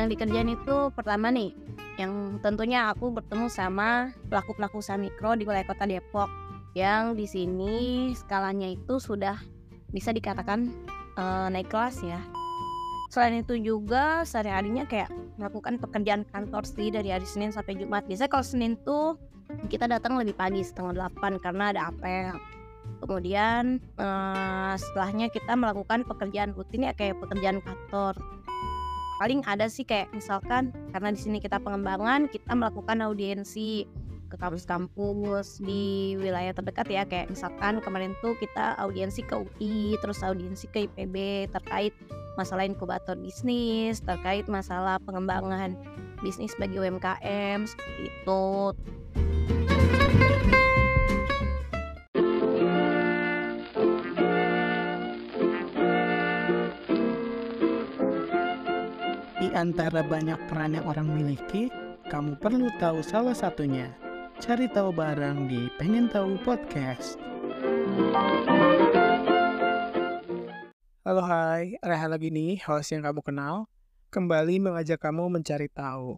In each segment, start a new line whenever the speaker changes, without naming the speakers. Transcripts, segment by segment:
yang dikerjain itu pertama nih yang tentunya aku bertemu sama pelaku-pelaku usaha mikro di wilayah kota Depok yang di sini skalanya itu sudah bisa dikatakan uh, naik kelas ya. Selain itu juga sehari-harinya kayak melakukan pekerjaan kantor sih dari hari Senin sampai Jumat. Biasanya kalau Senin tuh kita datang lebih pagi setengah delapan karena ada apel. Kemudian uh, setelahnya kita melakukan pekerjaan rutin ya kayak pekerjaan kantor paling ada sih kayak misalkan karena di sini kita pengembangan kita melakukan audiensi ke kampus-kampus di wilayah terdekat ya kayak misalkan kemarin tuh kita audiensi ke UI terus audiensi ke IPB terkait masalah inkubator bisnis terkait masalah pengembangan bisnis bagi UMKM seperti itu.
antara banyak peran yang orang miliki, kamu perlu tahu salah satunya. Cari tahu barang di Pengen Tahu Podcast. Halo hai, Reha lagi nih, host yang kamu kenal. Kembali mengajak kamu mencari tahu.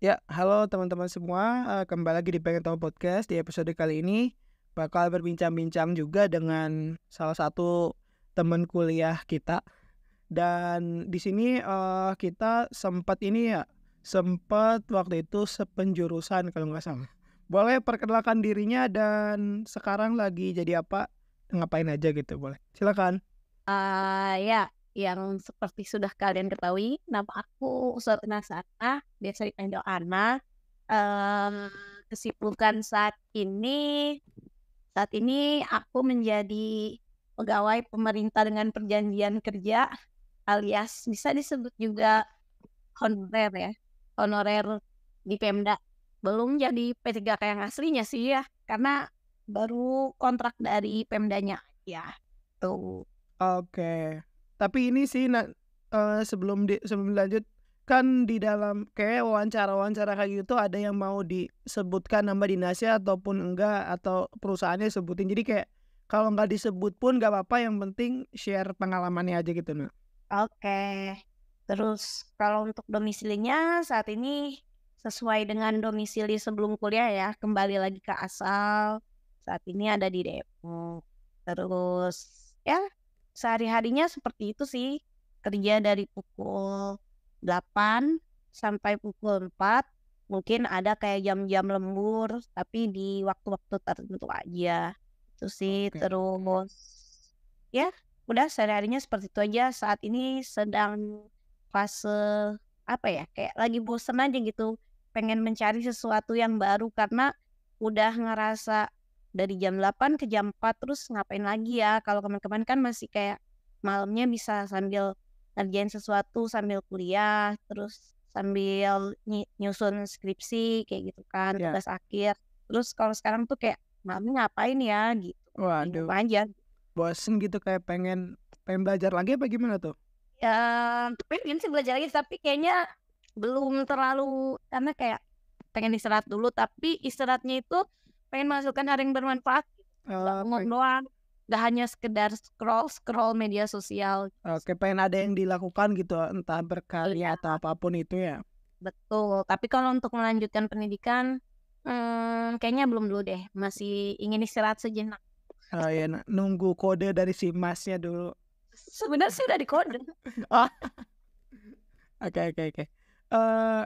Ya, halo teman-teman semua, eh, kembali lagi di Pengen Tahu Podcast. Di episode kali ini bakal berbincang-bincang juga dengan salah satu teman kuliah kita dan di sini uh, kita sempat ini ya, sempat waktu itu sepenjurusan kalau nggak salah. Boleh perkenalkan dirinya dan sekarang lagi jadi apa, ngapain aja gitu boleh. Silakan.
Uh, ya, yang seperti sudah kalian ketahui, nama aku Usurna Sana, biasa dipanggil Ana. Um, kesibukan saat ini, saat ini aku menjadi pegawai pemerintah dengan perjanjian kerja alias bisa disebut juga honorer ya honorer di Pemda belum jadi P3K yang aslinya sih ya karena baru kontrak dari Pemdanya ya
tuh oke okay. tapi ini sih nah, uh, sebelum di, sebelum lanjut kan di dalam kayak wawancara-wawancara kayak gitu ada yang mau disebutkan nama dinasnya ataupun enggak atau perusahaannya sebutin jadi kayak kalau nggak disebut pun nggak apa-apa yang penting share pengalamannya aja gitu nah Oke. Terus
kalau untuk domisilinya saat ini sesuai dengan domisili sebelum kuliah ya, kembali lagi ke asal. Saat ini ada di Depok. Terus ya sehari-harinya seperti itu sih. Kerja dari pukul 8 sampai pukul 4. Mungkin ada kayak jam-jam lembur tapi di waktu-waktu tertentu aja. Itu sih okay. terus ya udah sehari-harinya seperti itu aja saat ini sedang fase apa ya kayak lagi bosen aja gitu pengen mencari sesuatu yang baru karena udah ngerasa dari jam 8 ke jam 4 terus ngapain lagi ya kalau kemarin-kemarin kan masih kayak malamnya bisa sambil ngerjain sesuatu sambil kuliah terus sambil ny nyusun skripsi kayak gitu kan yeah. tugas akhir terus kalau sekarang tuh kayak malamnya ngapain ya gitu waduh gitu aja
bosen gitu kayak pengen pengen belajar lagi apa gimana tuh?
Ya pengen sih belajar lagi tapi kayaknya belum terlalu karena kayak pengen istirahat dulu tapi istirahatnya itu pengen masukkan hal yang bermanfaat. Uh, doang gak hanya sekedar scroll scroll media sosial.
Oke, pengen ada yang dilakukan gitu, entah berkarya iya. atau apapun itu ya.
Betul. Tapi kalau untuk melanjutkan pendidikan, hmm, kayaknya belum dulu deh. Masih ingin istirahat sejenak.
Oh iya, nunggu kode dari si masnya dulu.
Sebenarnya sih udah dikode.
Oh. Oke oke oke. Eh,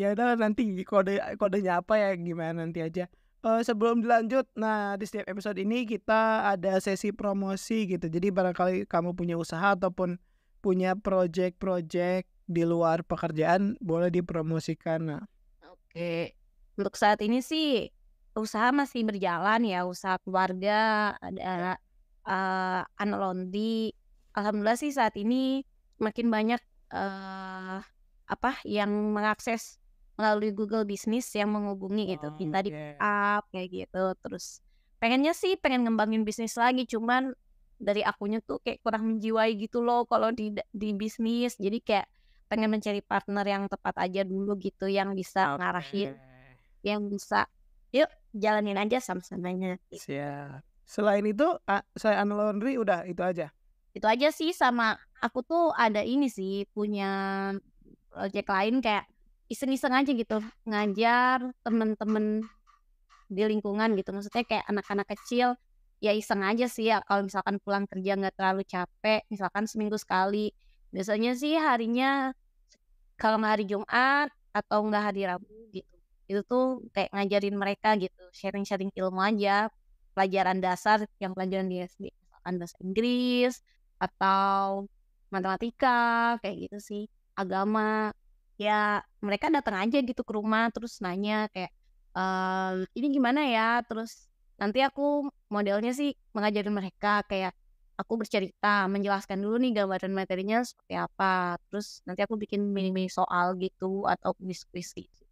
ya udah nanti kode kodenya apa ya gimana nanti aja. Uh, sebelum dilanjut, nah di setiap episode ini kita ada sesi promosi gitu. Jadi barangkali kamu punya usaha ataupun punya project-project di luar pekerjaan boleh dipromosikan. Nah.
Oke, untuk saat ini sih usaha masih berjalan ya usaha keluarga ada uh, iya. eh, anak alhamdulillah sih saat ini makin banyak uh, apa yang mengakses melalui Google Bisnis yang menghubungi gitu oh, minta di up kayak gitu terus pengennya sih pengen ngembangin bisnis lagi cuman dari akunya tuh kayak kurang menjiwai gitu loh kalau di di bisnis jadi kayak pengen mencari partner yang tepat aja dulu gitu yang bisa okay. ngarahin yang bisa yuk jalanin
aja sama-samanya. Siap. Selain itu, saya Anu Laundry
udah itu aja. Itu aja sih sama aku tuh ada ini sih punya project lain kayak iseng-iseng aja gitu ngajar temen-temen di lingkungan gitu maksudnya kayak anak-anak kecil ya iseng aja sih ya kalau misalkan pulang kerja nggak terlalu capek misalkan seminggu sekali biasanya sih harinya kalau nggak hari Jumat atau nggak hari Rabu gitu itu tuh kayak ngajarin mereka gitu sharing-sharing ilmu aja pelajaran dasar yang pelajaran di SD misalkan bahasa Inggris atau matematika kayak gitu sih agama ya mereka datang aja gitu ke rumah terus nanya kayak e, ini gimana ya terus nanti aku modelnya sih mengajarin mereka kayak aku bercerita menjelaskan dulu nih gambaran materinya seperti apa terus nanti aku bikin mini-mini soal gitu atau diskusi. gitu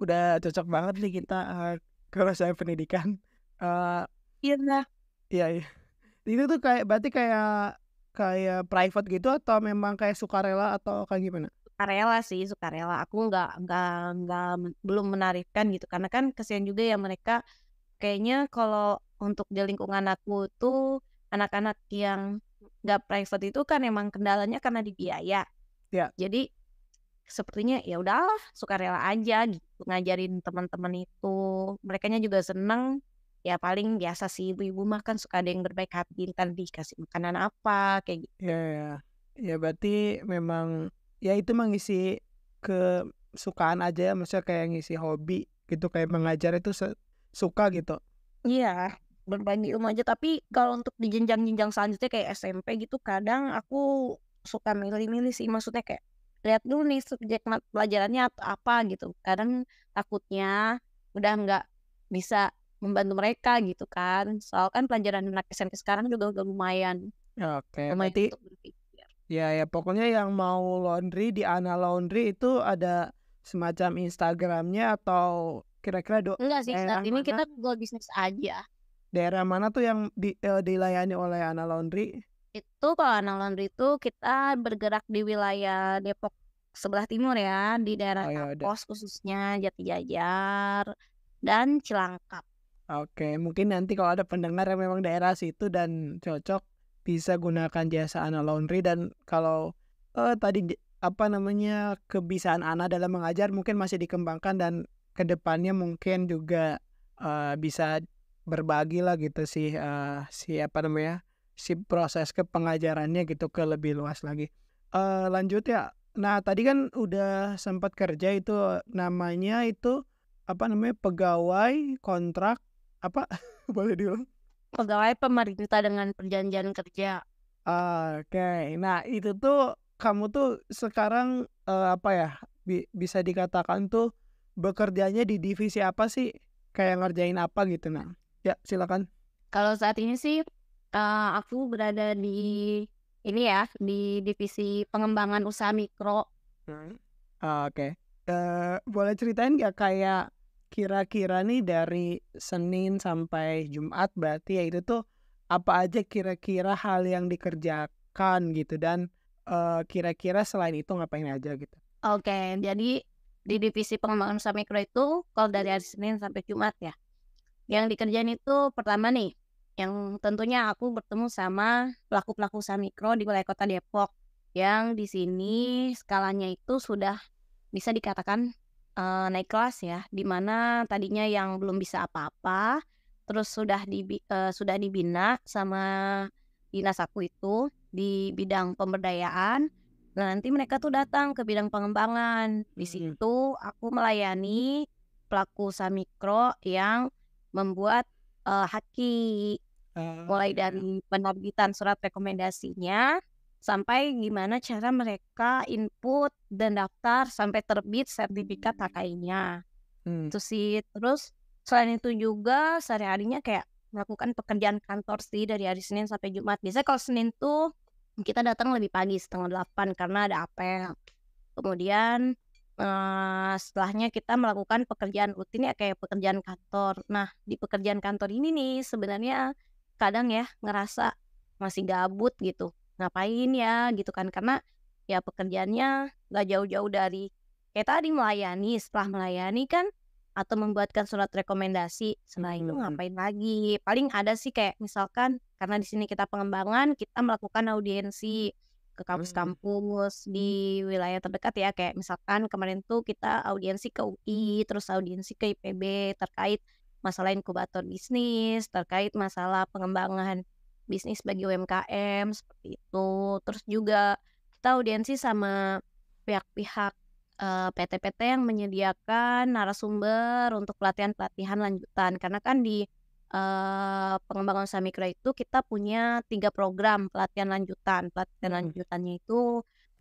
udah cocok banget nih kita uh, eh, kalau saya pendidikan uh, iya lah iya iya itu tuh kayak berarti kayak kayak private gitu atau memang kayak sukarela atau kayak gimana sukarela
sih sukarela aku nggak nggak nggak belum menarikkan gitu karena kan kesian juga ya mereka kayaknya kalau untuk di lingkungan aku tuh anak-anak yang nggak private itu kan emang kendalanya karena di biaya ya. jadi sepertinya ya udahlah suka rela aja gitu ngajarin teman-teman itu mereka juga seneng ya paling biasa sih ibu-ibu kan suka ada yang berbaik hati kan dikasih
makanan apa kayak gitu ya ya, ya berarti memang ya itu mengisi kesukaan aja ya, maksudnya kayak ngisi hobi gitu kayak mengajar itu suka gitu
iya berbagi ilmu aja tapi kalau untuk di jenjang-jenjang selanjutnya kayak SMP gitu kadang aku suka milih-milih sih maksudnya kayak lihat dulu nih subjek pelajarannya atau apa gitu kadang takutnya udah nggak bisa membantu mereka gitu kan soal kan pelajaran anak SMP sekarang juga udah lumayan
ya, oke okay. ya ya pokoknya yang mau laundry di Ana Laundry itu ada semacam Instagramnya atau kira-kira do enggak sih saat mana? ini kita Google bisnis aja daerah mana tuh yang di, uh, dilayani oleh Ana Laundry
itu kalau anak Laundry itu kita bergerak di wilayah Depok sebelah timur ya di daerah oh, Kapos ya khususnya Jati Jajar dan
Cilangkap. Oke, mungkin nanti kalau ada pendengar yang memang daerah situ dan cocok bisa gunakan jasa Ana Laundry dan kalau eh, tadi apa namanya kebiasaan Ana dalam mengajar mungkin masih dikembangkan dan kedepannya mungkin juga eh, bisa berbagi lah gitu sih eh, siapa namanya si proses ke pengajarannya gitu ke lebih luas lagi. Uh, lanjut ya. Nah tadi kan udah sempat kerja itu namanya itu apa namanya pegawai kontrak apa boleh diulang? Pegawai
pemerintah dengan perjanjian
kerja. Uh, Oke, okay. nah itu tuh kamu tuh sekarang uh, apa ya bi bisa dikatakan tuh bekerjanya di divisi apa sih? Kayak ngerjain apa gitu nah? Ya silakan. Kalau saat ini sih uh, aku berada
di ini ya di divisi pengembangan usaha mikro.
Hmm. Oh, Oke, okay. uh, eh, boleh ceritain nggak kayak kira-kira nih dari Senin sampai Jumat berarti ya itu tuh apa aja kira-kira hal yang dikerjakan gitu dan eh, kira-kira uh, selain itu ngapain aja gitu?
Oke, okay. jadi di divisi pengembangan usaha mikro itu kalau dari hari Senin sampai Jumat ya, yang dikerjain itu pertama nih yang tentunya aku bertemu sama pelaku-pelaku usaha mikro di wilayah kota Depok yang di sini skalanya itu sudah bisa dikatakan uh, naik kelas ya dimana tadinya yang belum bisa apa-apa terus sudah di uh, eh, sudah dibina sama dinas aku itu di bidang pemberdayaan nah nanti mereka tuh datang ke bidang pengembangan di hmm. situ aku melayani pelaku usaha mikro yang membuat uh, haki mulai dari penerbitan surat rekomendasinya sampai gimana cara mereka input dan daftar sampai terbit sertifikat HKI-nya. Hmm. hmm. Itu sih. Terus selain itu juga sehari-harinya kayak melakukan pekerjaan kantor sih dari hari Senin sampai Jumat. bisa kalau Senin tuh kita datang lebih pagi setengah delapan karena ada apel. Kemudian Uh, setelahnya kita melakukan pekerjaan rutin ya kayak pekerjaan kantor. Nah di pekerjaan kantor ini nih sebenarnya kadang ya ngerasa masih gabut gitu ngapain ya gitu kan karena ya pekerjaannya nggak jauh-jauh dari kayak tadi melayani setelah melayani kan atau membuatkan surat rekomendasi selain itu mhm, mhm. ngapain lagi paling ada sih kayak misalkan karena di sini kita pengembangan kita melakukan audiensi ke hmm. kampus-kampus di hmm. wilayah terdekat ya kayak misalkan kemarin tuh kita audiensi ke UI terus audiensi ke IPB terkait masalah inkubator bisnis, terkait masalah pengembangan bisnis bagi UMKM seperti itu. Terus juga kita audiensi sama pihak-pihak eh, PT-PT yang menyediakan narasumber untuk pelatihan-pelatihan lanjutan karena kan di eh, pengembangan usaha mikro itu kita punya tiga program pelatihan lanjutan pelatihan hmm. lanjutannya itu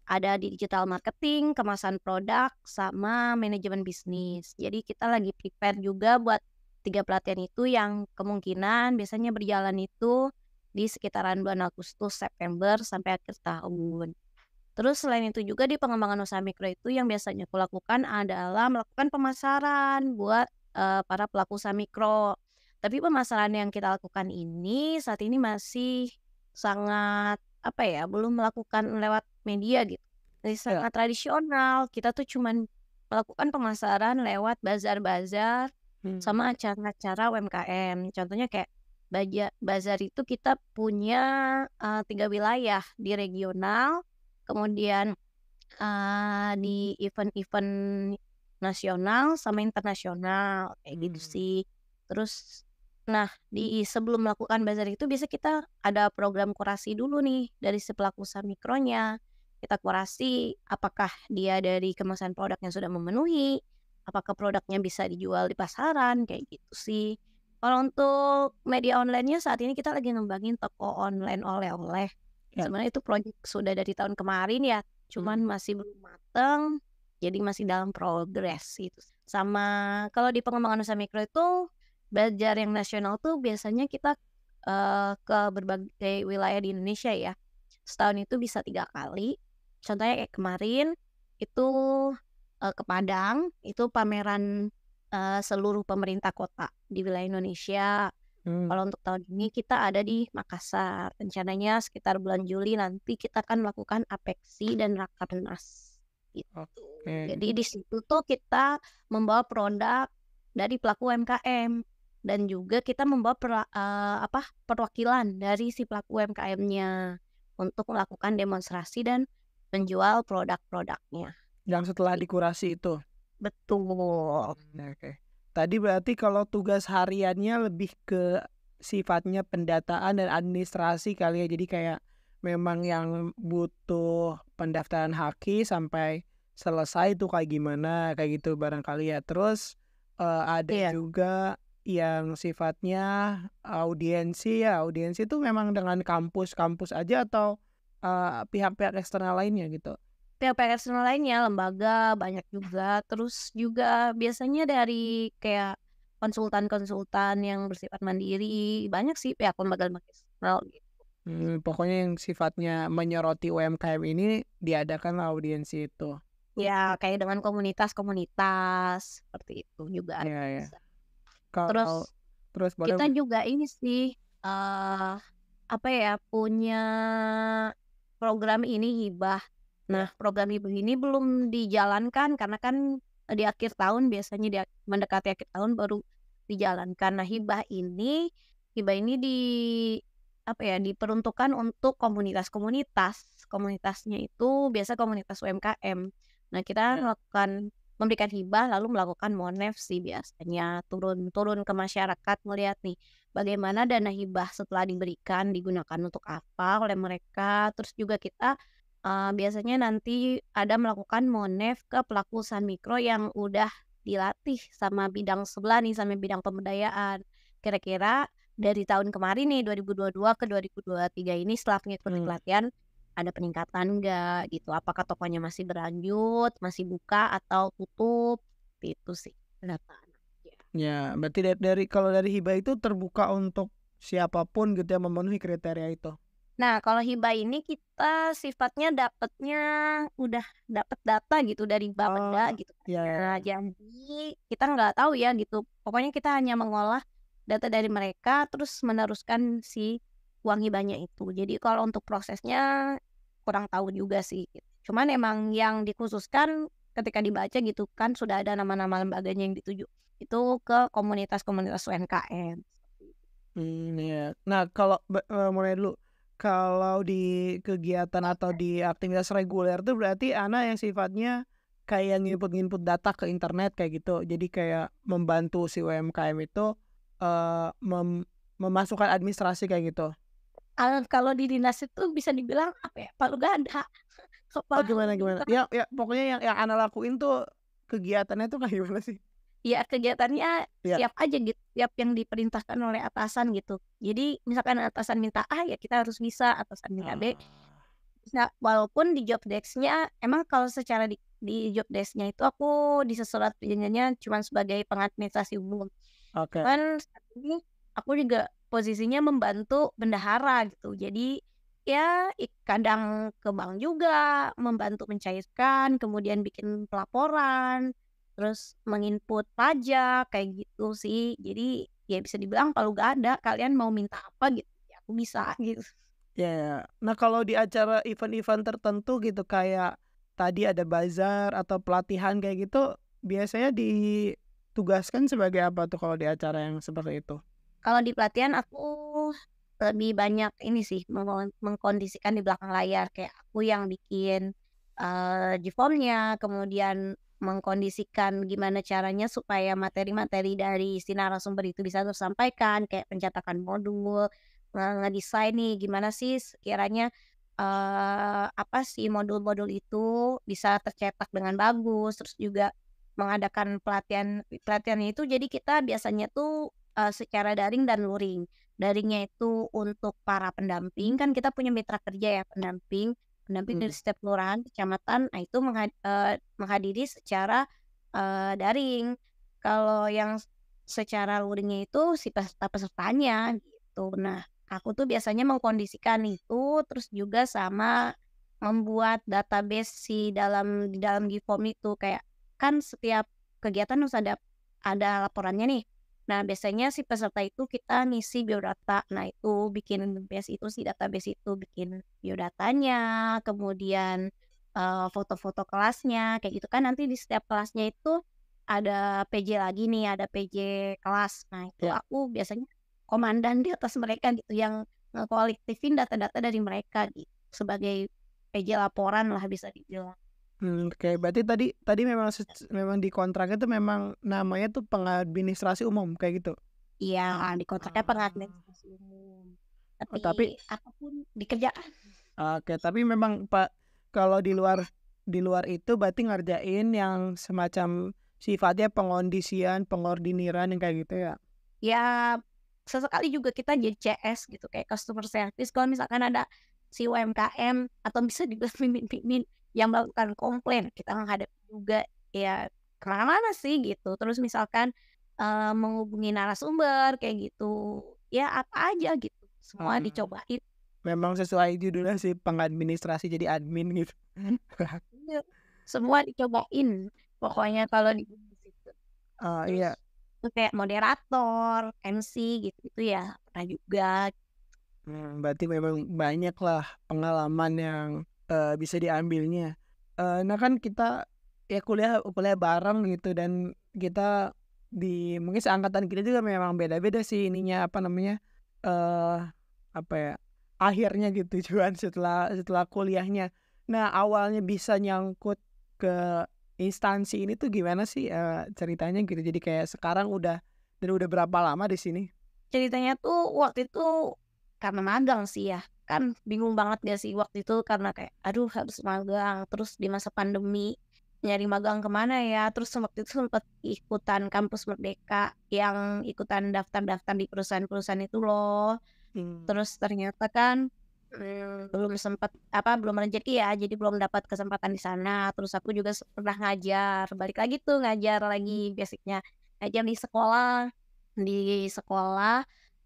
ada di digital marketing, kemasan produk, sama manajemen bisnis. Jadi kita lagi prepare juga buat tiga pelatihan itu yang kemungkinan biasanya berjalan itu di sekitaran bulan Agustus, September sampai akhir tahun. Terus selain itu juga di pengembangan usaha mikro itu yang biasanya aku lakukan adalah melakukan pemasaran buat uh, para pelaku usaha mikro. Tapi pemasaran yang kita lakukan ini saat ini masih sangat apa ya, belum melakukan lewat media gitu. Jadi iya. sangat tradisional. Kita tuh cuman melakukan pemasaran lewat bazar-bazar Hmm. Sama acara-acara UMKM. Contohnya kayak Baja, bazar itu kita punya uh, tiga wilayah di regional, kemudian uh, di hmm. event-event nasional sama internasional kayak gitu hmm. gitu sih. Terus nah di sebelum melakukan bazar itu bisa kita ada program kurasi dulu nih dari si pelaku usaha mikronya. Kita kurasi apakah dia dari kemasan produk yang sudah memenuhi, apakah produknya bisa dijual di pasaran kayak gitu sih kalau untuk media onlinenya saat ini kita lagi ngembangin toko online oleh-oleh ya. sebenarnya itu proyek sudah dari tahun kemarin ya cuman hmm. masih belum mateng jadi masih dalam progres itu sama kalau di pengembangan usaha mikro itu belajar yang nasional tuh biasanya kita uh, ke berbagai wilayah di Indonesia ya setahun itu bisa tiga kali contohnya kayak kemarin itu uh, ke Padang itu pameran uh, seluruh pemerintah kota di wilayah Indonesia. Hmm. Kalau untuk tahun ini kita ada di Makassar. Rencananya sekitar bulan Juli nanti kita akan melakukan apeksi dan rakernas. Gitu. Okay. Jadi di situ tuh kita membawa produk dari pelaku UMKM dan juga kita membawa per, uh, eh, apa perwakilan dari si pelaku UMKM-nya untuk melakukan demonstrasi dan menjual produk-produknya yang
setelah dikurasi itu. Betul. Oke. Okay. Tadi berarti kalau tugas hariannya lebih ke sifatnya pendataan dan administrasi kali ya. Jadi kayak memang yang butuh pendaftaran haki sampai selesai itu kayak gimana kayak gitu barangkali ya. Terus uh, ada yeah. juga yang sifatnya audiensi ya audiensi itu memang dengan kampus-kampus aja atau eh, pihak-pihak uh, pihak -pihak eksternal lainnya gitu PLPR lainnya lembaga
banyak juga terus juga biasanya dari kayak konsultan-konsultan yang bersifat mandiri banyak sih pihak lembaga-lembaga eksternal gitu.
Hmm, pokoknya yang sifatnya menyoroti UMKM ini diadakan audiensi itu.
Ya, kayak dengan komunitas-komunitas seperti itu juga. Ya, ya.
Kalo, terus terus boleh... kita
juga ini sih uh, apa ya punya program ini hibah Nah, program Ibu ini belum dijalankan karena kan eh, di akhir tahun biasanya di mendekati akhir tahun baru dijalankan. Nah, hibah ini hibah ini di apa ya diperuntukkan untuk komunitas-komunitas. Komunitasnya itu biasa komunitas UMKM. Nah, kita ya. melakukan memberikan hibah lalu melakukan monef sih biasanya turun-turun ke masyarakat melihat nih bagaimana dana hibah setelah diberikan digunakan untuk apa oleh mereka terus juga kita uh, biasanya nanti ada melakukan monef ke pelaku usaha mikro yang udah dilatih sama bidang sebelah nih sama bidang pemberdayaan. Kira-kira dari tahun kemarin nih 2022 ke 2023 ini setelah mengikuti hmm. pelatihan ada peningkatan enggak gitu. Apakah tokonya masih berlanjut, masih
buka atau tutup? Itu sih pendataan. Ya, berarti dari, dari kalau dari hibah itu terbuka untuk siapapun gitu yang memenuhi kriteria itu.
Nah, kalau hibah ini kita sifatnya dapatnya udah dapat data gitu dari Bapeda Oh, gitu. ya Nah, jadi kita nggak tahu ya gitu. Pokoknya kita hanya mengolah data dari mereka terus meneruskan si uang hibahnya itu. Jadi kalau untuk prosesnya kurang tahu juga sih. Gitu. Cuman emang yang dikhususkan ketika dibaca gitu kan sudah ada nama-nama lembaganya yang dituju itu ke komunitas-komunitas
UMKM. Hmm, ya. Nah, kalau uh, mulai dulu kalau di kegiatan atau di aktivitas reguler tuh berarti anak yang sifatnya kayak nginput-nginput data ke internet kayak gitu. Jadi kayak membantu si UMKM itu uh, mem memasukkan administrasi kayak gitu. Ah, kalau di dinas itu bisa dibilang apa ya? Palu ganda. Oh, Kepala oh, gimana gimana? Ya, ya pokoknya yang yang anak
lakuin tuh kegiatannya tuh kayak gimana sih? ya kegiatannya yeah. siap aja gitu siap yang diperintahkan oleh atasan gitu jadi misalkan atasan minta A ya kita harus bisa atasan minta B ah. nah, walaupun di job desknya emang kalau secara di, di job desknya itu aku di sesurat perjanjiannya cuma sebagai pengadministrasi umum okay. kan saat ini aku juga posisinya membantu bendahara gitu jadi ya kadang ke bank juga membantu mencairkan kemudian bikin pelaporan terus menginput pajak kayak gitu sih jadi ya bisa dibilang kalau gak ada kalian mau minta apa gitu ya aku bisa gitu
ya yeah. nah kalau di acara event-event tertentu gitu kayak tadi ada bazar atau pelatihan kayak gitu biasanya ditugaskan sebagai apa tuh kalau di acara yang seperti itu
kalau di pelatihan aku lebih banyak ini sih meng mengkondisikan di belakang layar kayak aku yang bikin uh, eh, di formnya kemudian mengkondisikan gimana caranya supaya materi-materi dari sinar sumber itu bisa tersampaikan kayak pencetakan modul eh, ngedesain nih gimana sih sekiranya uh, apa sih modul-modul itu bisa tercetak dengan bagus terus juga mengadakan pelatihan pelatihan itu jadi kita biasanya tuh uh, secara daring dan luring daringnya itu untuk para pendamping kan kita punya mitra kerja ya pendamping pendamping hmm. dari setiap kelurahan kecamatan nah, itu menghad uh, menghadiri secara uh, daring kalau yang secara luringnya itu si peserta pesertanya gitu nah aku tuh biasanya mengkondisikan itu terus juga sama membuat database si dalam di dalam Gform itu kayak kan setiap kegiatan harus ada ada laporannya nih Nah, biasanya si peserta itu kita ngisi biodata. Nah, itu bikin database itu si database itu bikin biodatanya, kemudian foto eh, foto-foto kelasnya kayak gitu kan nanti di setiap kelasnya itu ada PJ lagi nih, ada PJ kelas. Nah, itu yeah. aku biasanya komandan di atas mereka gitu yang kolektifin data-data dari mereka gitu sebagai PJ laporan lah bisa dibilang.
Hmm, oke, berarti tadi tadi memang memang di kontraknya tuh memang namanya tuh pengadministrasi umum kayak gitu? Iya, ah. di kontraknya pengadministrasi
umum. Tapi, Oh, tapi apapun
kerjaan. Oke, tapi memang Pak kalau di luar di luar itu berarti ngerjain yang semacam sifatnya pengondisian, pengordiniran yang kayak gitu ya.
Ya sesekali juga kita jadi CS gitu kayak customer service kalau misalkan ada si UMKM atau bisa juga pimpin pimpin yang melakukan komplain kita menghadapi juga ya kemana-mana sih gitu terus misalkan uh, menghubungi narasumber kayak gitu ya apa aja gitu semua hmm. dicobain
memang sesuai judulnya sih pengadministrasi jadi admin gitu kan.
iya, semua dicobain pokoknya kalau di
situ uh, iya
kayak moderator MC gitu itu ya pernah juga
hmm, berarti memang banyak lah pengalaman yang uh, bisa diambilnya uh, nah kan kita ya kuliah kuliah bareng gitu dan kita di mungkin seangkatan kita juga memang beda-beda sih ininya apa namanya uh, apa ya akhirnya gitu tujuan setelah setelah kuliahnya nah awalnya bisa nyangkut ke instansi ini tuh gimana sih uh, ceritanya gitu jadi kayak sekarang udah dan udah berapa lama di sini ceritanya tuh waktu itu karena magang sih ya kan bingung banget
gak sih waktu itu karena kayak aduh harus magang terus di masa pandemi nyari magang kemana ya terus waktu itu sempat ikutan kampus merdeka yang ikutan daftar-daftar di perusahaan-perusahaan itu loh hmm. terus ternyata kan hmm, belum sempat apa belum rezeki ya jadi belum dapat kesempatan di sana terus aku juga pernah ngajar balik lagi tuh ngajar lagi hmm. basicnya ngajar di sekolah di sekolah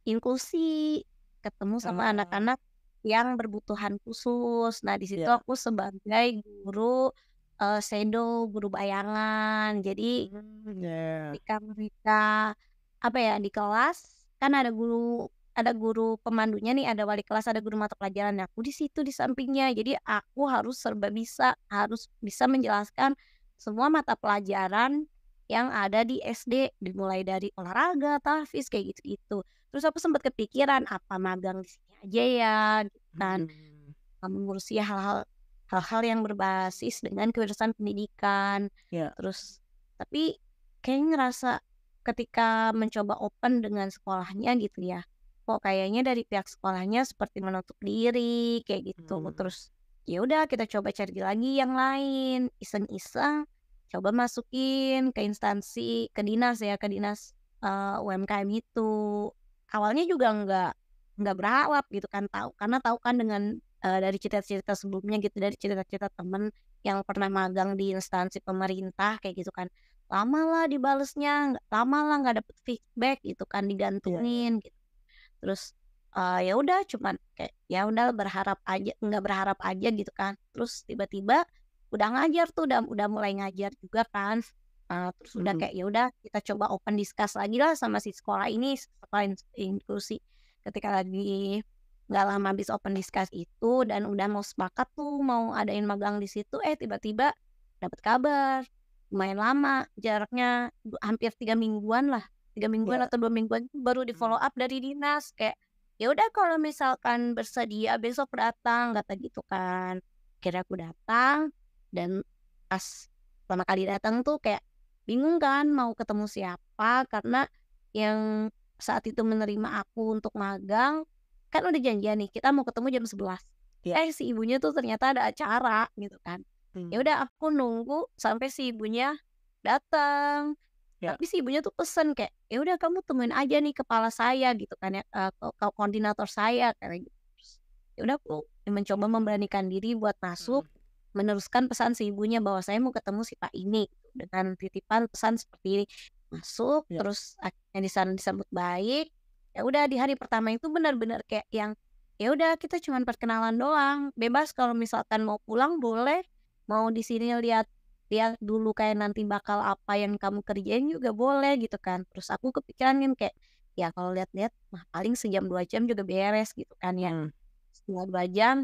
inklusi ketemu sama oh. anak-anak yang berbutuhan khusus. Nah, di situ yeah. aku sebagai guru uh, eh, sedo, guru bayangan. Jadi hmm, yeah. ketika mereka apa ya di kelas kan ada guru ada guru pemandunya nih, ada wali kelas, ada guru mata pelajaran. Nah, aku di situ di sampingnya. Jadi aku harus serba bisa, harus bisa menjelaskan semua mata pelajaran yang ada di SD, dimulai dari olahraga, tahfiz kayak gitu-gitu. Terus aku sempat kepikiran apa magang di aja ya dan kan hmm. mengurusi hal-hal hal-hal yang berbasis dengan kewirausahaan pendidikan yeah. terus tapi kayak ngerasa ketika mencoba open dengan sekolahnya gitu ya kok kayaknya dari pihak sekolahnya seperti menutup diri kayak gitu hmm. terus ya udah kita coba cari lagi yang lain iseng-iseng coba masukin ke instansi ke dinas ya ke dinas uh, eh, UMKM itu awalnya juga nggak nggak berharap gitu kan tahu karena tahu kan dengan uh, dari cerita-cerita sebelumnya gitu dari cerita-cerita temen yang pernah magang di instansi pemerintah kayak gitu kan lama lah dibalesnya lama lah nggak dapet feedback gitu kan iya, iya. digantungin yeah. gitu terus uh, ya udah cuman kayak ya udah berharap aja nggak berharap aja gitu kan terus tiba-tiba udah ngajar tuh udah udah mulai ngajar juga kan uh, terus -hmm. udah kayak ya udah kita coba open discuss lagi lah sama si sekolah ini sekolah inklusi ketika lagi nggak lama habis open discuss itu dan udah mau sepakat tuh mau adain magang di situ eh tiba-tiba dapat kabar lumayan lama jaraknya hampir tiga mingguan lah tiga mingguan yeah. atau dua mingguan baru di hmm. follow up dari dinas kayak ya udah kalau misalkan bersedia besok datang kata gitu kan kira aku datang dan pas pertama kali datang tuh kayak bingung kan mau ketemu siapa karena yang saat itu menerima aku untuk magang kan udah janjian nih kita mau ketemu jam sebelas. yeah. eh si ibunya tuh ternyata ada acara gitu kan ya hmm. ya udah aku nunggu sampai si ibunya datang yeah. tapi si ibunya tuh pesen kayak ya udah kamu temuin aja nih kepala saya gitu kan ya uh, koordinator saya kayak gitu ya udah aku mencoba memberanikan diri buat masuk hmm. meneruskan pesan si ibunya bahwa saya mau ketemu si pak ini gitu, dengan titipan pesan seperti ini masuk ya. terus akhirnya di sana disambut baik ya udah di hari pertama itu benar-benar kayak yang ya udah kita cuman perkenalan doang bebas kalau misalkan mau pulang boleh mau di sini lihat lihat dulu kayak nanti bakal apa yang kamu kerjain juga boleh gitu kan terus aku kepikiran kan kayak ya kalau lihat-lihat mah paling sejam dua jam juga beres gitu kan ya hmm. setengah dua jam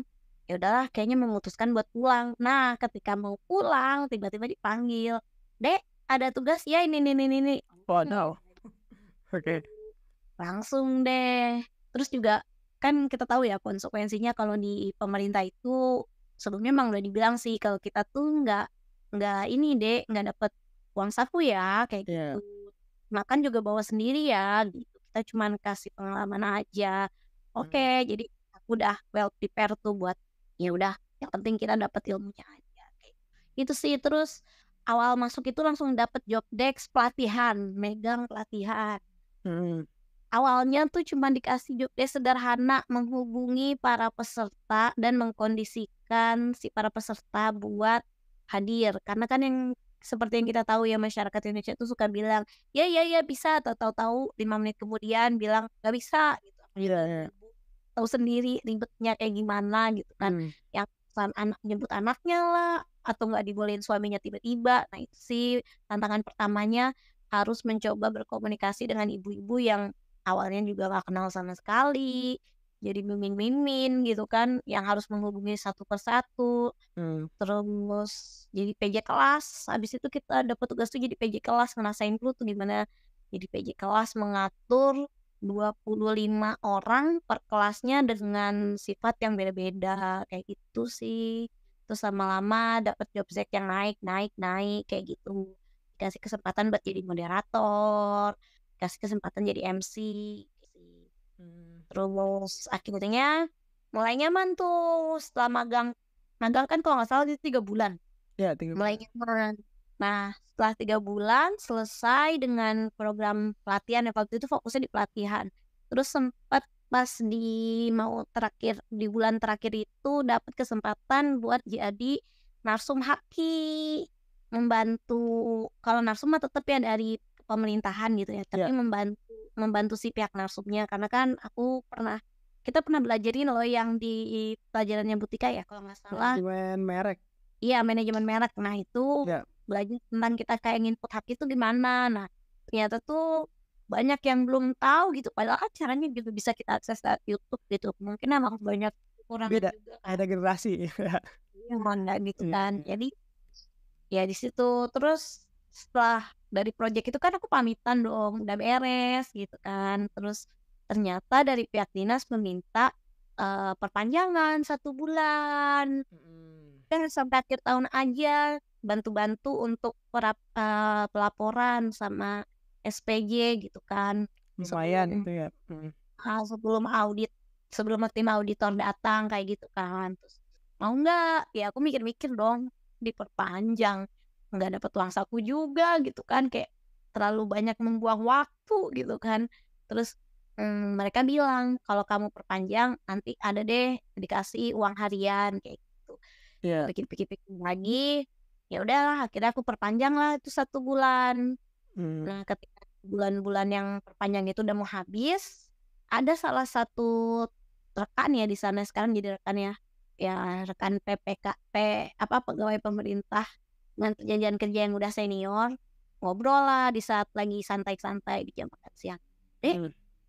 ya udahlah kayaknya memutuskan buat pulang nah ketika mau pulang tiba-tiba dipanggil dek ada tugas ya ini ini ini ini
no. oke okay.
langsung deh terus juga kan kita tahu ya konsekuensinya kalau di pemerintah itu sebelumnya emang udah dibilang sih kalau kita tuh nggak nggak ini deh nggak dapet uang saku ya kayak yeah. gitu makan juga bawa sendiri ya gitu kita cuman kasih pengalaman aja oke okay, hmm. jadi aku udah well prepared tuh buat ya udah yang penting kita dapat ilmunya aja kayak gitu, gitu sih terus awal masuk itu langsung dapet job desk pelatihan, megang pelatihan. Hmm. Awalnya tuh cuma dikasih job desk sederhana menghubungi para peserta dan mengkondisikan si para peserta buat hadir. Karena kan yang seperti yang kita tahu ya masyarakat Indonesia tuh suka bilang ya ya ya bisa atau tahu-tahu lima menit kemudian bilang nggak bisa gitu. Yeah. Iya. Tahu sendiri ribetnya kayak gimana gitu kan. Hmm. Yang anak jemput anaknya lah atau nggak dibolehin suaminya tiba-tiba nah itu sih tantangan pertamanya harus mencoba berkomunikasi dengan ibu-ibu yang awalnya juga nggak kenal sama sekali jadi mimin-mimin gitu kan yang harus menghubungi satu persatu hmm. terus jadi PJ kelas habis itu kita dapat tugas tuh jadi PJ kelas ngerasain dulu tuh gimana jadi PJ kelas mengatur 25 orang per kelasnya dengan sifat yang beda-beda kayak gitu sih terus lama-lama dapat job set yang naik naik naik kayak gitu dikasih kesempatan buat jadi moderator kasih kesempatan jadi MC gitu. hmm. terus akhirnya mulai nyaman tuh setelah magang magang kan kalau nggak salah itu tiga bulan ya tiga bulan. mulai nyaman nah setelah tiga bulan selesai dengan program pelatihan ya waktu itu fokusnya di pelatihan terus sempat pas di mau terakhir di bulan terakhir itu dapat kesempatan buat jadi narsum haki membantu kalau narsum mah tetap ya dari pemerintahan gitu ya tapi yeah. membantu membantu si pihak narsumnya karena kan aku pernah kita pernah belajarin loh yang di pelajarannya Butika ya kalau nggak salah manajemen merek iya manajemen merek nah itu yeah. belajar tentang kita kayak nginput hak itu gimana nah ternyata tuh banyak yang belum tahu gitu padahal kan caranya gitu bisa kita akses di YouTube gitu mungkin emang banyak kurang beda juga,
kan. ada generasi iya.
iya, mau nggak gitu iya. kan hmm. jadi ya di situ terus setelah dari proyek itu kan aku pamitan dong udah beres gitu kan terus ternyata dari pihak dinas meminta uh, perpanjangan satu bulan hmm. kan sampai akhir tahun aja bantu-bantu untuk perap, uh, pelaporan sama SPG gitu kan lumayan sebelum,
itu ya hmm.
Ah, sebelum audit sebelum tim auditor datang kayak gitu kan terus mau nggak ya aku mikir-mikir dong diperpanjang nggak dapat uang saku juga gitu kan kayak terlalu banyak membuang waktu gitu kan terus hmm, mereka bilang kalau kamu perpanjang nanti ada deh dikasih uang harian kayak gitu yeah. pikir-pikir lagi ya udahlah akhirnya aku perpanjang lah itu satu bulan hmm. nah ketika bulan-bulan yang perpanjang itu udah mau habis ada salah satu rekan ya di sana sekarang jadi rekan ya ya rekan PPKP apa pegawai pemerintah dengan perjanjian kerja yang udah senior ngobrol lah di saat lagi santai-santai di jam makan siang. eh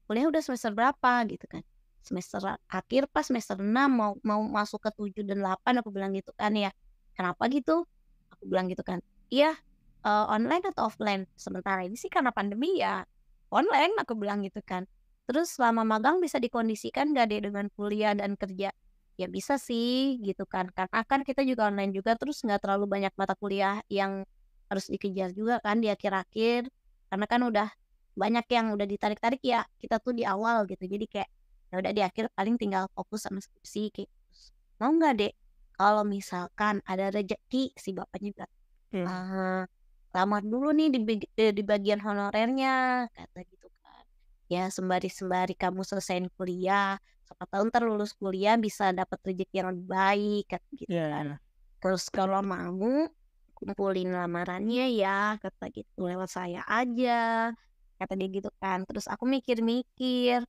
kuliah udah semester berapa gitu kan? Semester akhir pas semester 6 mau mau masuk ke 7 dan 8 aku bilang gitu kan ya. Kenapa gitu? Aku bilang gitu kan. Iya, uh, online atau offline sementara ini sih karena pandemi ya online aku bilang gitu kan terus selama magang bisa dikondisikan gak deh dengan kuliah dan kerja ya bisa sih gitu kan karena kan kita juga online juga terus nggak terlalu banyak mata kuliah yang harus dikejar juga kan di akhir-akhir karena kan udah banyak yang udah ditarik-tarik ya kita tuh di awal gitu jadi kayak ya udah di akhir paling tinggal fokus sama skripsi kayak gitu. mau nggak deh kalau misalkan ada rejeki si bapaknya bilang hmm lamar dulu nih di, eh, di bagian honorernya kata gitu kan ya sembari sembari kamu selesai kuliah siapa tahu ntar lulus kuliah bisa dapat rezeki yang lebih baik kata gitu yeah. kan ya. terus kalau mau kumpulin lamarannya ya kata gitu lewat saya aja kata dia gitu kan terus aku mikir-mikir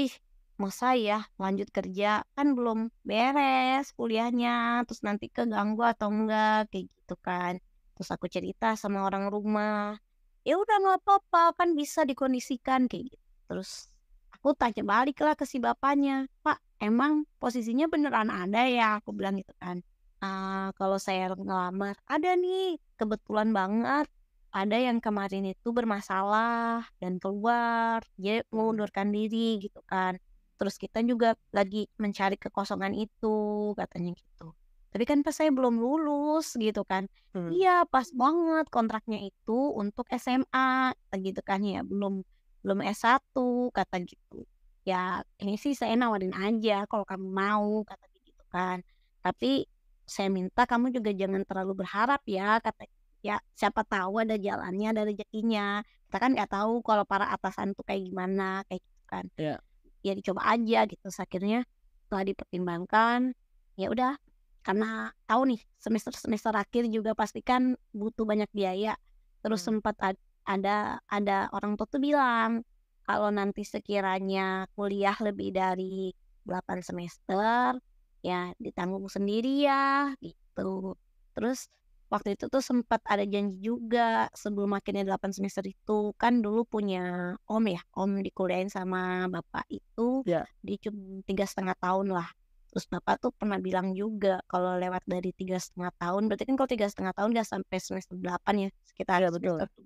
ih mau saya lanjut kerja kan belum beres kuliahnya terus nanti keganggu atau enggak kayak gitu kan terus aku cerita sama orang rumah ya udah nggak apa-apa kan bisa dikondisikan kayak gitu terus aku tanya balik lah ke si bapaknya pak emang posisinya beneran ada ya aku bilang gitu kan ah, kalau saya ngelamar ada nih kebetulan banget ada yang kemarin itu bermasalah dan keluar ya mengundurkan diri gitu kan terus kita juga lagi mencari kekosongan itu katanya gitu tapi kan pas saya belum lulus gitu kan hmm. iya pas banget kontraknya itu untuk SMA gitu kan ya belum belum S1 kata gitu ya ini sih saya nawarin aja kalau kamu mau kata gitu kan tapi saya minta kamu juga jangan terlalu berharap ya kata ya siapa tahu ada jalannya ada rezekinya kita kan nggak tahu kalau para atasan tuh kayak gimana kayak gitu kan yeah. ya dicoba aja gitu akhirnya setelah dipertimbangkan ya udah karena tahu nih semester semester akhir juga pasti kan butuh banyak biaya terus hmm. sempat ada ada orang tua tuh bilang kalau nanti sekiranya kuliah lebih dari 8 semester ya ditanggung sendiri ya gitu terus waktu itu tuh sempat ada janji juga sebelum akhirnya 8 semester itu kan dulu punya om ya om dikuliahin sama bapak itu yeah. di tiga setengah tahun lah Terus bapak tuh pernah bilang juga kalau lewat dari tiga setengah tahun, berarti kan kalau tiga setengah tahun nggak sampai semester delapan ya sekitar ya, betul. Semester.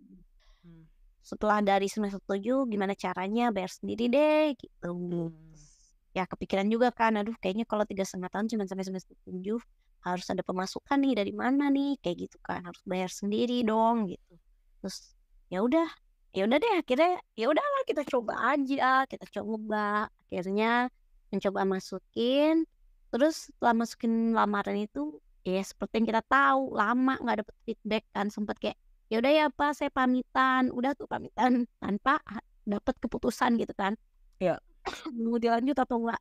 Hmm. Setelah dari semester tujuh, gimana caranya bayar sendiri deh gitu. Hmm. Ya kepikiran juga kan, aduh kayaknya kalau tiga setengah tahun cuma sampai semester tujuh harus ada pemasukan nih dari mana nih kayak gitu kan harus bayar sendiri dong gitu. Terus ya udah ya udah deh akhirnya ya udahlah kita coba aja kita coba akhirnya mencoba masukin Terus setelah masukin lamaran itu, ya seperti yang kita tahu, lama nggak dapet feedback kan, sempat kayak ya udah ya Pak, saya pamitan, udah tuh pamitan tanpa dapat keputusan gitu kan. Ya. Mau dilanjut atau enggak?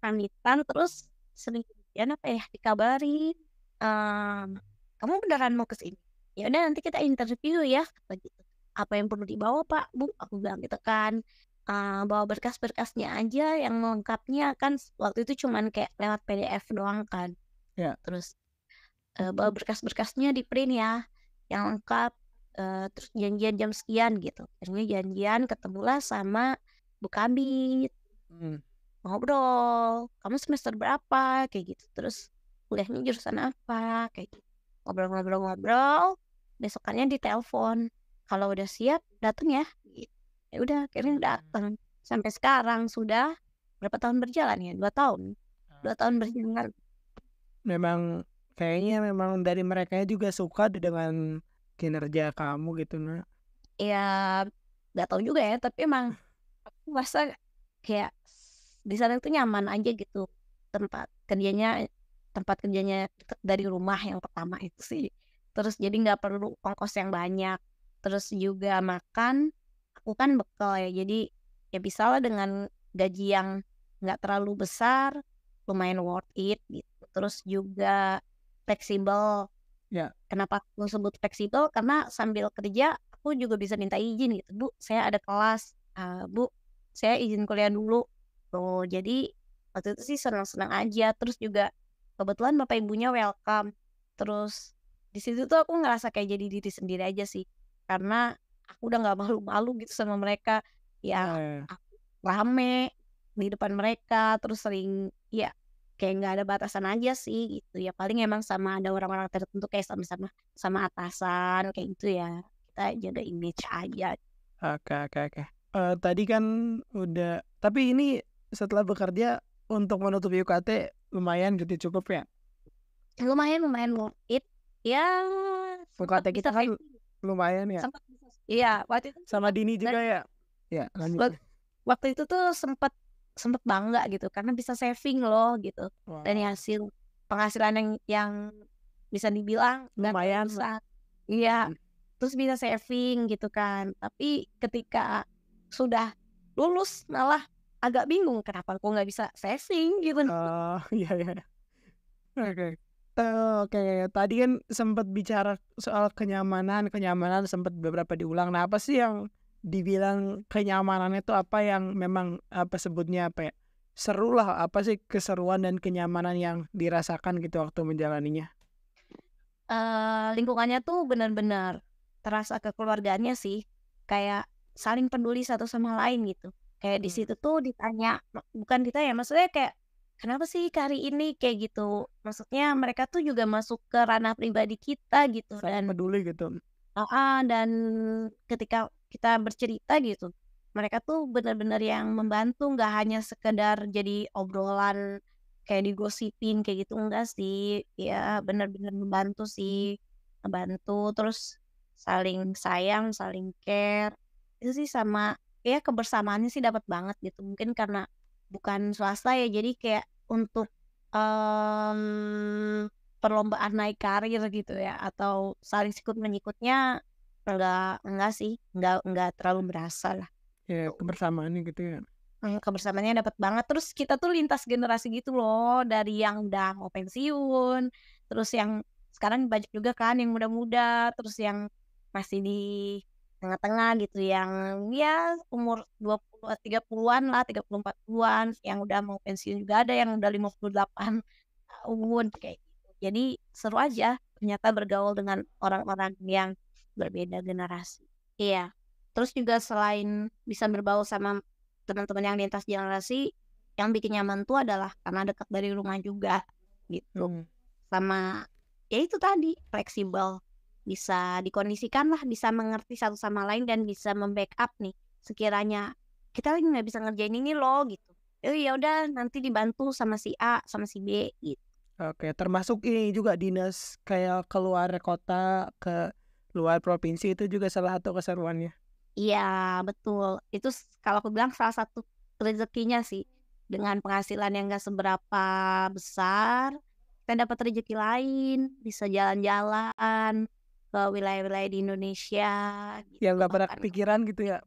Pamitan terus sering ya apa ya dikabari um, kamu beneran mau kesini sini ya udah nanti kita interview ya begitu apa yang perlu dibawa pak bu aku bilang gitu kan uh, bawa berkas-berkasnya aja yang lengkapnya kan waktu itu cuman kayak lewat PDF doang kan yeah. terus uh, bawa berkas-berkasnya di print ya yang lengkap uh, terus janjian jam sekian gitu akhirnya janjian ketemulah sama Bu Kabit hmm. ngobrol kamu semester berapa kayak gitu terus kuliahnya jurusan apa kayak gitu ngobrol-ngobrol-ngobrol besokannya ditelepon kalau udah siap datang ya ya udah akhirnya hmm. datang sampai sekarang sudah berapa tahun berjalan ya dua tahun dua ah. tahun berjalan
memang kayaknya memang dari mereka juga suka dengan kinerja kamu gitu nah
ya nggak tahu juga ya tapi emang aku merasa kayak di sana itu nyaman aja gitu tempat kerjanya tempat kerjanya dari rumah yang pertama itu sih terus jadi nggak perlu ongkos yang banyak terus juga makan aku kan bekal ya jadi ya bisa lah dengan gaji yang nggak terlalu besar lumayan worth it gitu terus juga fleksibel ya. kenapa aku sebut fleksibel karena sambil kerja aku juga bisa minta izin gitu bu saya ada kelas uh, bu saya izin kuliah dulu tuh jadi waktu itu sih senang-senang aja terus juga kebetulan bapak ibunya welcome terus di situ tuh aku ngerasa kayak jadi diri sendiri aja sih karena aku udah nggak malu-malu gitu sama mereka ya yeah. rame di depan mereka terus sering ya kayak nggak ada batasan aja sih gitu ya paling emang sama ada orang-orang tertentu kayak sama-sama sama atasan kayak gitu ya kita jaga image aja
oke oke oke uh, tadi kan udah tapi ini setelah bekerja untuk menutup UKT lumayan gitu cukup ya lumayan lumayan worth it ya UKT kita kan lumayan ya
sempat Iya, waktu itu sama Dini juga dan, ya.
Iya, lanjut.
Waktu itu tuh sempet sempet bangga gitu karena bisa saving loh gitu. Wow. Dan hasil penghasilan yang yang bisa dibilang lumayan. saat Iya. Hmm. Terus bisa saving gitu kan. Tapi ketika sudah lulus
malah agak bingung kenapa aku nggak bisa saving gitu. Oh, iya iya. Oke. Okay. Oke, okay. tadi kan sempat bicara soal kenyamanan, kenyamanan sempat beberapa diulang. Nah, apa sih yang dibilang kenyamanan itu apa yang memang apa sebutnya apa ya? Seru lah, apa sih keseruan dan kenyamanan yang dirasakan gitu waktu menjalaninya?
Uh, lingkungannya tuh benar-benar terasa kekeluargaannya sih, kayak saling peduli satu sama lain gitu. Kayak hmm. di situ tuh ditanya, bukan ditanya, maksudnya kayak kenapa sih kali ini kayak gitu maksudnya mereka tuh juga masuk ke ranah pribadi kita gitu Saya dan peduli gitu uh, dan ketika kita bercerita gitu mereka tuh benar-benar yang membantu nggak hanya sekedar jadi obrolan kayak digosipin kayak gitu enggak sih ya benar-benar membantu sih membantu terus saling sayang saling care itu sih sama ya kebersamaannya sih dapat banget gitu mungkin karena bukan swasta ya jadi kayak untuk um, perlombaan naik karir gitu ya atau saling sikut menyikutnya enggak enggak sih enggak enggak terlalu berasa lah
ya kebersamaannya gitu ya
hmm, kebersamaannya dapat banget terus kita tuh lintas generasi gitu loh dari yang udah mau pensiun terus yang sekarang banyak juga kan yang muda-muda terus yang masih di tengah-tengah gitu yang ya umur 20 30-an eh, lah 30 40-an yang udah mau pensiun juga ada yang udah 58 tahun kayak gitu. Jadi seru aja ternyata bergaul dengan orang-orang yang berbeda generasi. Iya. Terus juga selain bisa berbau sama teman-teman yang lintas generasi, yang bikin nyaman tuh adalah karena dekat dari rumah juga gitu. Hmm. Sama ya itu tadi fleksibel bisa dikondisikan lah bisa mengerti satu sama lain dan bisa membackup nih sekiranya kita lagi nggak bisa ngerjain ini loh gitu oh ya udah nanti dibantu sama si A sama si B
gitu oke termasuk ini juga dinas kayak keluar kota ke luar provinsi itu juga salah satu keseruannya
iya betul itu kalau aku bilang salah satu rezekinya sih dengan penghasilan yang gak seberapa besar kita dapat rezeki lain bisa jalan-jalan ke wilayah-wilayah di Indonesia
gitu. yang nggak pernah kan. kepikiran gitu ya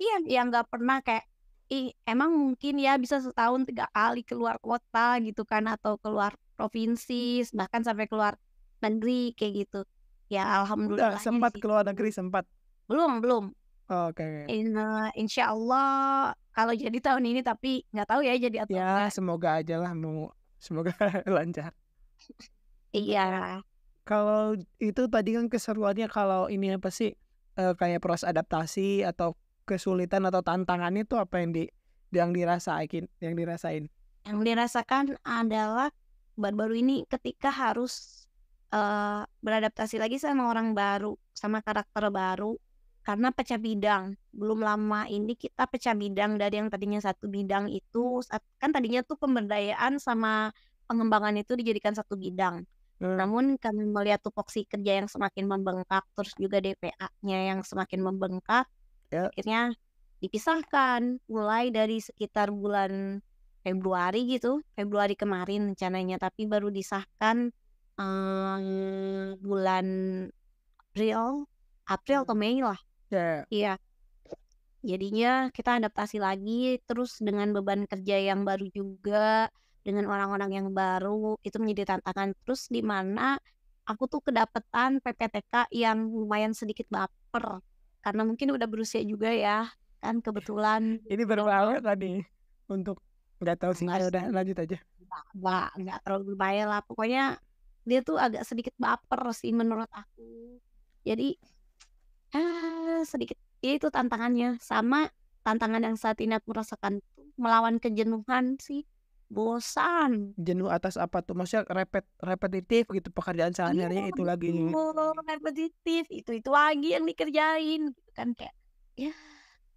iya yang nggak pernah kayak Ih, emang mungkin ya bisa setahun tiga kali keluar kota gitu kan atau keluar provinsi bahkan sampai keluar negeri kayak gitu ya
alhamdulillah Udah, gitu sempat sih. keluar negeri sempat belum belum oh, oke okay.
In, uh, insya Allah kalau jadi
tahun ini tapi nggak tahu ya jadi atau ya enggak. semoga aja lah mau semoga lancar iya kalau itu tadi kan keseruannya kalau ini apa sih uh, kayak proses adaptasi atau kesulitan atau tantangannya itu apa yang di yang dirasain yang dirasain yang dirasakan
adalah baru-baru ini ketika harus uh, beradaptasi lagi sama orang baru sama karakter baru karena pecah bidang belum lama ini kita pecah bidang dari yang tadinya satu bidang itu kan tadinya tuh pemberdayaan sama pengembangan itu dijadikan satu bidang Hmm. Namun kami melihat tupoksi kerja yang semakin membengkak, terus juga DPA-nya yang semakin membengkak, yeah. akhirnya dipisahkan mulai dari sekitar bulan Februari gitu, Februari kemarin rencananya, tapi baru disahkan um, bulan April, April atau hmm. Mei lah. Ya. Iya. Jadinya kita adaptasi lagi, terus dengan beban kerja yang baru juga, dengan orang-orang yang baru itu menjadi tantangan terus di mana aku tuh kedapetan PPTK yang lumayan sedikit baper karena mungkin udah berusia juga ya kan kebetulan ini berapa tadi untuk nggak tahu sih udah lanjut aja nggak nggak terlalu berbahaya lah pokoknya dia tuh agak sedikit baper sih menurut aku jadi ah, sedikit ya itu tantangannya sama tantangan yang saat ini aku rasakan melawan kejenuhan sih
bosan jenuh atas apa tuh maksudnya repet repetitif gitu pekerjaan sehari-harinya iya, itu lagi
repetitif itu itu lagi yang dikerjain gitu kan kayak ya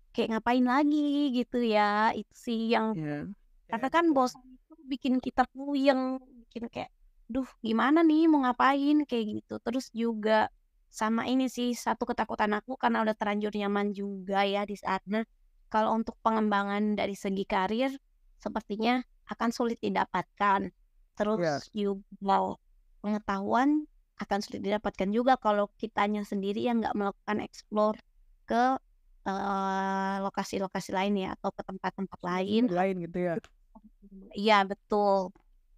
kayak ngapain lagi gitu ya itu sih yang yeah. Iya, karena kan bosan itu bikin kita puyeng bikin kayak duh gimana nih mau ngapain kayak gitu terus juga sama ini sih satu ketakutan aku karena udah terlanjur nyaman juga ya di sana kalau untuk pengembangan dari segi karir sepertinya akan sulit didapatkan. Terus yes. Iya. juga pengetahuan akan sulit didapatkan juga kalau kitanya sendiri yang nggak melakukan explore ke eh, lokasi-lokasi uh, lain ya atau ke tempat-tempat lain. Lain gitu ya. Iya betul.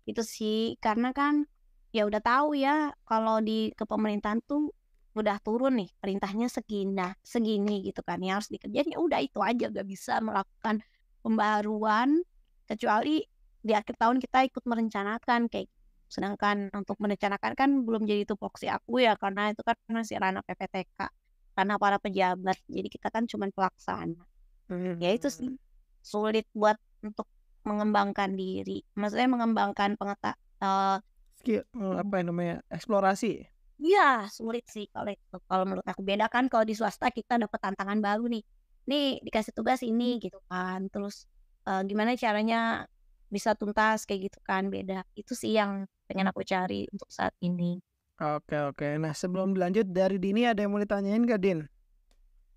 Itu sih karena kan ya udah tahu ya kalau di ke pemerintahan tuh udah turun nih perintahnya segini segini gitu kan ya harus dikerjain ya udah itu aja gak bisa melakukan pembaruan kecuali di akhir tahun kita ikut merencanakan kayak sedangkan untuk merencanakan kan belum jadi tupoksi aku ya karena itu kan masih ranah PPTK karena para pejabat jadi kita kan cuma pelaksana hmm. ya itu sih hmm. sulit buat untuk mengembangkan diri maksudnya mengembangkan pengetahuan uh, eh,
skill eh, apa yang namanya eksplorasi
Iya sulit sih kalau kalau menurut aku beda kan kalau di swasta kita dapat tantangan baru nih nih dikasih tugas ini hmm. gitu kan terus uh, gimana caranya bisa tuntas kayak gitu kan beda itu sih yang pengen
aku cari untuk saat ini oke oke nah sebelum dilanjut dari Dini ada yang mau ditanyain gak Din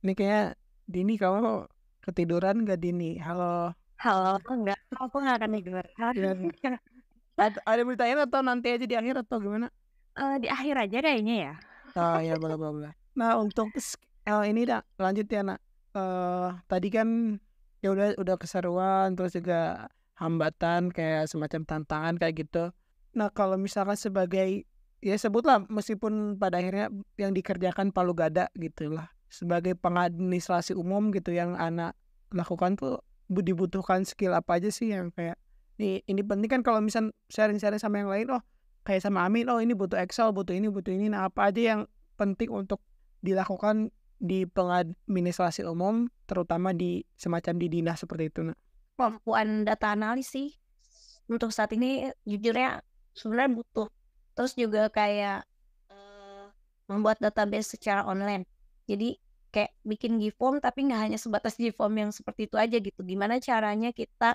ini kayak Dini kamu ketiduran gak Dini halo halo enggak aku nggak akan tidur iya, iya. ada yang ditanyain atau nanti aja di akhir atau gimana uh, di akhir aja kayaknya ya oh ya boleh boleh boleh. nah untuk uh, ini dah lanjut ya nak uh, tadi kan ya udah udah keseruan terus juga hambatan kayak semacam tantangan kayak gitu. Nah kalau misalkan sebagai ya sebutlah meskipun pada akhirnya yang dikerjakan palu gada gitulah sebagai pengadministrasi umum gitu yang anak lakukan tuh dibutuhkan skill apa aja sih yang kayak ini ini penting kan kalau misal sharing-sharing sama yang lain oh kayak sama Amin oh ini butuh Excel butuh ini butuh ini nah apa aja yang penting untuk dilakukan di pengadministrasi umum terutama di semacam di dinas seperti itu nah
kemampuan data analisis untuk saat ini jujurnya sebenarnya butuh terus juga kayak eh, membuat database secara online jadi kayak bikin Gform tapi nggak hanya sebatas Gform yang seperti itu aja gitu gimana caranya kita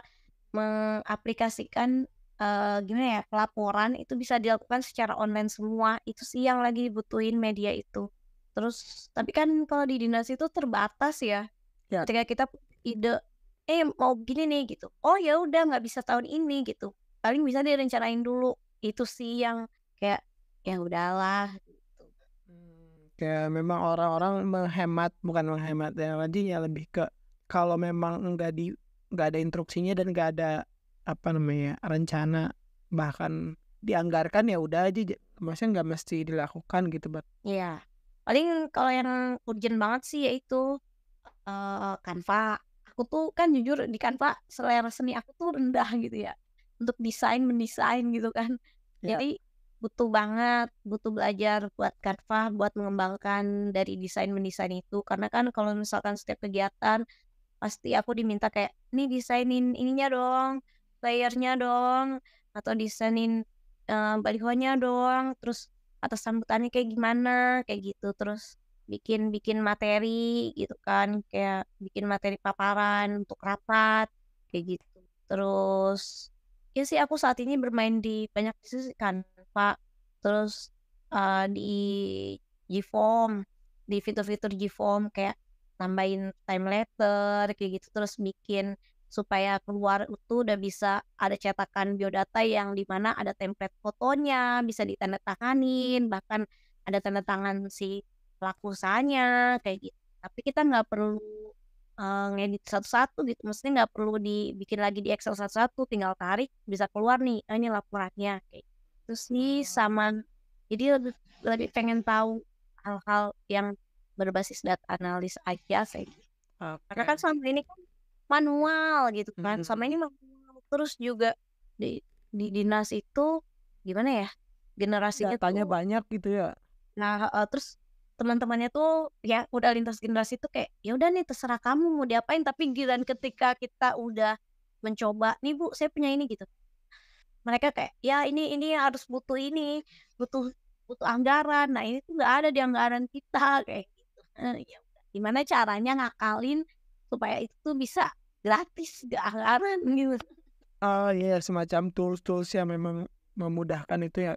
mengaplikasikan uh, gimana ya laporan itu bisa dilakukan secara online semua itu sih yang lagi butuhin media itu terus tapi kan kalau di dinas itu terbatas ya. ya. ketika kita ide eh mau gini nih gitu oh ya udah nggak bisa tahun ini gitu paling bisa direncanain dulu itu sih yang kayak yang udahlah gitu.
Hmm, kayak memang orang-orang menghemat bukan menghemat yang lagi ya lebih ke kalau memang nggak di nggak ada instruksinya dan nggak ada apa namanya rencana bahkan dianggarkan ya udah aja maksudnya nggak mesti dilakukan gitu buat
iya paling kalau yang urgent banget sih yaitu uh, eh, kanva aku tuh kan jujur di kanva selera seni aku tuh rendah gitu ya untuk desain mendesain gitu kan yeah. jadi butuh banget butuh belajar buat kanva buat mengembangkan dari desain mendesain itu karena kan kalau misalkan setiap kegiatan pasti aku diminta kayak nih desainin ininya dong layernya dong atau desainin uh, balihonya dong terus atas sambutannya kayak gimana kayak gitu terus bikin-bikin materi gitu kan, kayak bikin materi paparan untuk rapat kayak gitu. Terus ya sih aku saat ini bermain di banyak sisi kan, Pak. Terus uh, di Gform, di fitur-fitur Gform kayak tambahin time letter kayak gitu terus bikin supaya keluar itu udah bisa ada cetakan biodata yang di mana ada template fotonya bisa ditandatanganin bahkan ada tanda tangan si pelaku usahanya kayak gitu tapi kita nggak perlu uh, ngedit satu-satu gitu maksudnya nggak perlu dibikin lagi di Excel satu-satu tinggal tarik bisa keluar nih oh, ini laporannya kayak gitu. terus nih oh. sama jadi lebih lebih pengen tahu hal-hal yang berbasis data analis aja sih okay. karena kan sama ini kan manual gitu kan mm-hmm. sama ini manual terus juga di di dinas itu gimana ya generasinya datanya banyak gitu ya nah uh, terus teman-temannya tuh ya udah lintas generasi tuh kayak ya udah nih terserah kamu mau diapain tapi giliran ketika kita udah mencoba nih bu saya punya ini gitu mereka kayak ya ini ini harus butuh ini butuh butuh anggaran nah ini tuh nggak ada di anggaran kita kayak gitu nah, ya gimana caranya ngakalin supaya itu bisa gratis di anggaran
gitu oh iya yeah, semacam tools tools yang memang memudahkan itu ya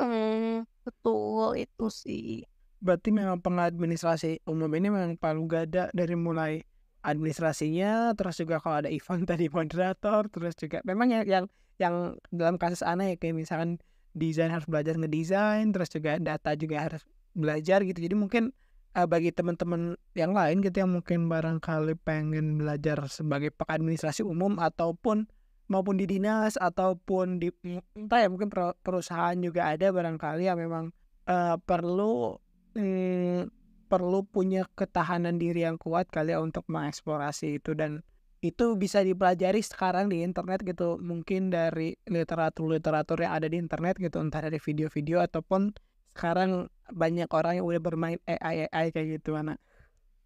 mm, betul itu sih berarti memang pengadministrasi umum ini memang paling gada dari mulai administrasinya terus juga kalau ada event tadi moderator terus juga memang yang yang, yang dalam kasus aneh ya kayak misalkan desain harus belajar ngedesain terus juga data juga harus belajar gitu jadi mungkin uh, bagi teman-teman yang lain gitu yang mungkin barangkali pengen belajar sebagai pengadministrasi umum ataupun maupun di dinas ataupun di entah ya mungkin perusahaan juga ada barangkali yang memang uh, perlu hmm, perlu punya ketahanan diri yang kuat kali ya untuk mengeksplorasi itu dan itu bisa dipelajari sekarang di internet gitu mungkin dari literatur-literatur yang ada di internet gitu entah dari video-video ataupun sekarang banyak orang yang udah bermain AI AI kayak gitu anak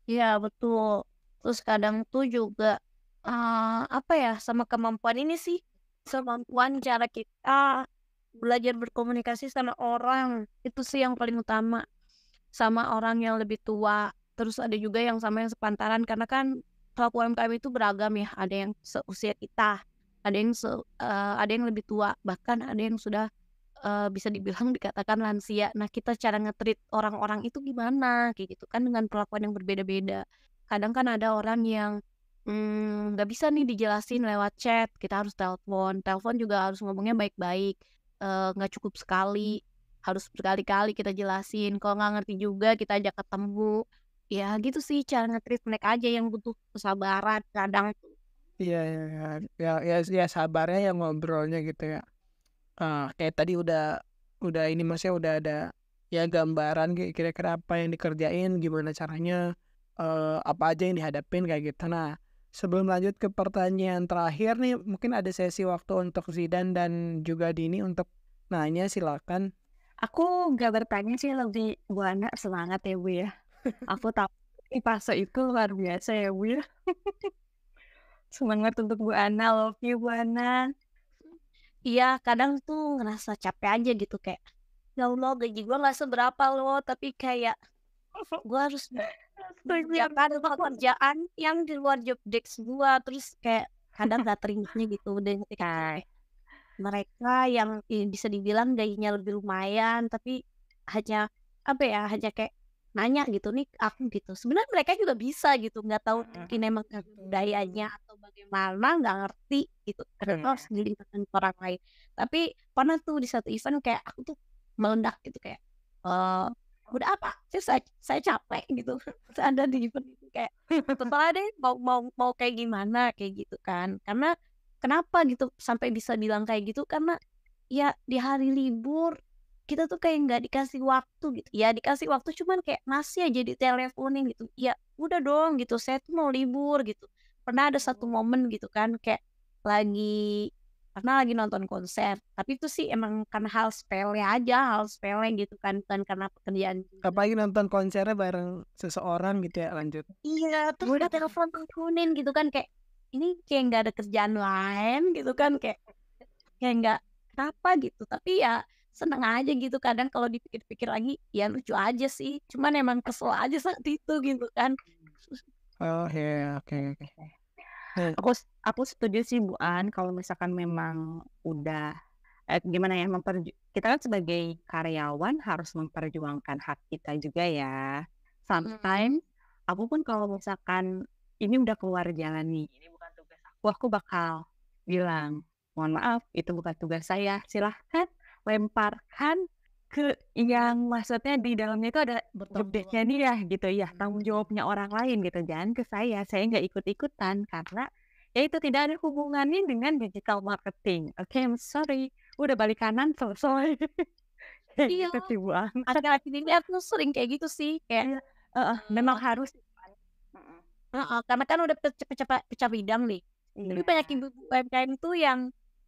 ya betul terus kadang tuh juga uh, apa ya sama kemampuan ini sih kemampuan cara kita belajar berkomunikasi sama orang itu sih yang paling utama sama orang yang lebih tua terus ada juga yang sama yang sepantaran karena kan pelaku UMKM itu beragam ya ada yang seusia kita ada yang se, uh, ada yang lebih tua bahkan ada yang sudah uh, bisa dibilang dikatakan lansia nah kita cara ngetrit orang-orang itu gimana kayak gitu kan dengan perlakuan yang berbeda-beda kadang kan ada orang yang mmm, nggak hmm, bisa nih dijelasin lewat chat kita harus telepon telepon juga harus ngomongnya baik-baik eh, nggak -baik. uh, cukup sekali harus berkali-kali kita jelasin kalau nggak ngerti juga kita ajak ketemu ya gitu sih cara ngetrit mereka aja yang butuh kesabaran kadang
Iya, iya, iya. ya, ya, ya, sabarnya ya ngobrolnya gitu ya. Uh, kayak tadi udah, udah ini masih udah ada ya gambaran kira-kira apa yang dikerjain, gimana caranya, uh, apa aja yang dihadapin kayak gitu. Nah, sebelum lanjut ke pertanyaan terakhir nih, mungkin ada sesi waktu untuk Zidan dan juga Dini untuk nanya silakan. Aku nggak bertanya sih lebih Bu Ana semangat ya Bu ya. Aku
tahu Ipaso itu luar biasa ya Bu ya. semangat untuk Bu Ana, love you Bu Ana. Iya, kadang tuh ngerasa capek aja gitu kayak ya Allah gaji gue nggak seberapa loh tapi kayak gue harus mengerjakan pekerjaan yang di luar job desk gue terus kayak kadang gak terimaknya gitu deh kayak mereka yang bisa dibilang gajinya lebih lumayan tapi hanya apa ya hanya kayak nanya gitu nih aku gitu sebenarnya mereka juga bisa gitu nggak tahu hmm, mungkin emang budayanya atau bagaimana nggak ngerti gitu terus hmm. dengan orang lain tapi pernah tuh di satu event kayak aku tuh meledak gitu kayak uh, udah apa saya saya capek gitu saya ada di event itu kayak setelah deh mau mau mau kayak gimana kayak gitu kan karena kenapa gitu sampai bisa bilang kayak gitu karena ya di hari libur kita tuh kayak nggak dikasih waktu gitu ya dikasih waktu cuman kayak masih aja diteleponin gitu ya udah dong gitu saya tuh mau libur gitu pernah ada satu oh. momen gitu kan kayak lagi karena lagi nonton konser tapi itu sih emang kan hal sepele aja hal sepele gitu kan bukan karena pekerjaan
apalagi nonton konsernya bareng seseorang gitu ya lanjut
iya terus udah telepon teleponin gitu kan kayak ini kayak nggak ada kerjaan lain gitu kan kayak kayak nggak kenapa gitu tapi ya seneng aja gitu kadang kalau dipikir-pikir lagi ya lucu aja sih cuman emang kesel aja saat itu
gitu kan oh ya oke oke okay. Iya. aku aku setuju sih Bu An kalau misalkan memang udah eh, gimana ya memperju kita kan
sebagai karyawan harus memperjuangkan hak kita juga ya sometimes hmm. aku pun kalau misalkan ini udah keluar jalan nih ini aku aku bakal bilang mohon maaf itu bukan tugas saya silahkan lemparkan ke yang maksudnya di dalamnya itu ada nih dia gitu ya hmm. tanggung jawabnya orang lain gitu jangan ke saya saya nggak ikut ikutan karena ya itu tidak ada hubungannya dengan digital marketing oke okay, I'm sorry udah balik kanan selesai iya gitu akhir-akhir ini aku sering kayak gitu sih kayak uh, uh, memang eh, harus uh, uh, karena kan udah pecah pecah bidang nih Iya. Tapi banyak ibu UMKM tuh yang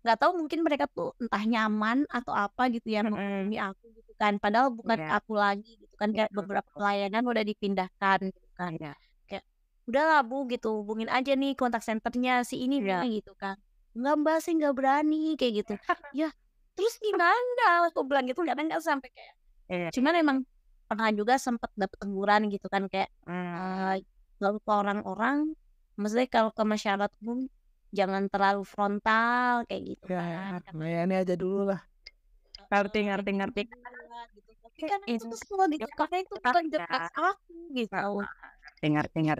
nggak tahu mungkin mereka tuh entah nyaman atau apa gitu ya menghubungi mm -hmm. aku gitu kan. Padahal bukan yeah. aku lagi gitu kan kayak beberapa pelayanan udah dipindahkan gitu kan. Yeah. Kayak udah Bu gitu hubungin aja nih kontak senternya si ini yeah. gitu kan. Enggak Mbak sih nggak berani kayak gitu. ya terus gimana aku bilang gitu kadang nggak sampai kayak yeah. cuman emang pernah juga sempat dapet teguran gitu kan kayak nggak mm. uh, eh, lupa orang-orang maksudnya kalau ke masyarakat umum jangan terlalu frontal kayak gitu ya, ya kan. Ya, ini aja dulu gitu. lah. Ngerti, ngerti, ngerti. Tapi kan itu semua di itu bukan Jakarta aku gitu.
Dengar dengar.